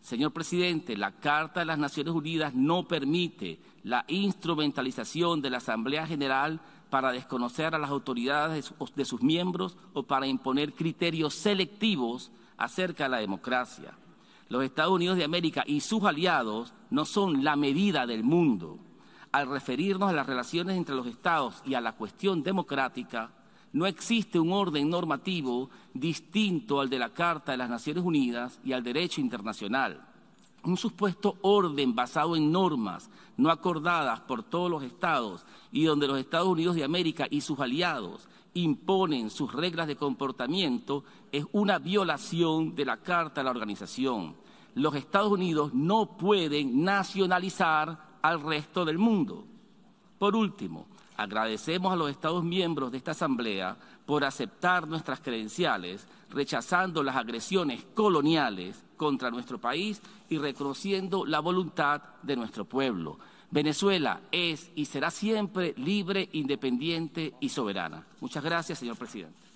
Señor presidente, la Carta de las Naciones Unidas no permite la instrumentalización de la Asamblea General para desconocer a las autoridades de sus miembros o para imponer criterios selectivos acerca de la democracia. Los Estados Unidos de América y sus aliados no son la medida del mundo. Al referirnos a las relaciones entre los Estados y a la cuestión democrática, no existe un orden normativo distinto al de la Carta de las Naciones Unidas y al derecho internacional. Un supuesto orden basado en normas no acordadas por todos los estados y donde los Estados Unidos de América y sus aliados imponen sus reglas de comportamiento es una violación de la Carta de la Organización. Los Estados Unidos no pueden nacionalizar al resto del mundo. Por último, Agradecemos a los Estados miembros de esta Asamblea por aceptar nuestras credenciales, rechazando las agresiones coloniales contra nuestro país y reconociendo la voluntad de nuestro pueblo. Venezuela es y será siempre libre, independiente y soberana. Muchas gracias, señor presidente.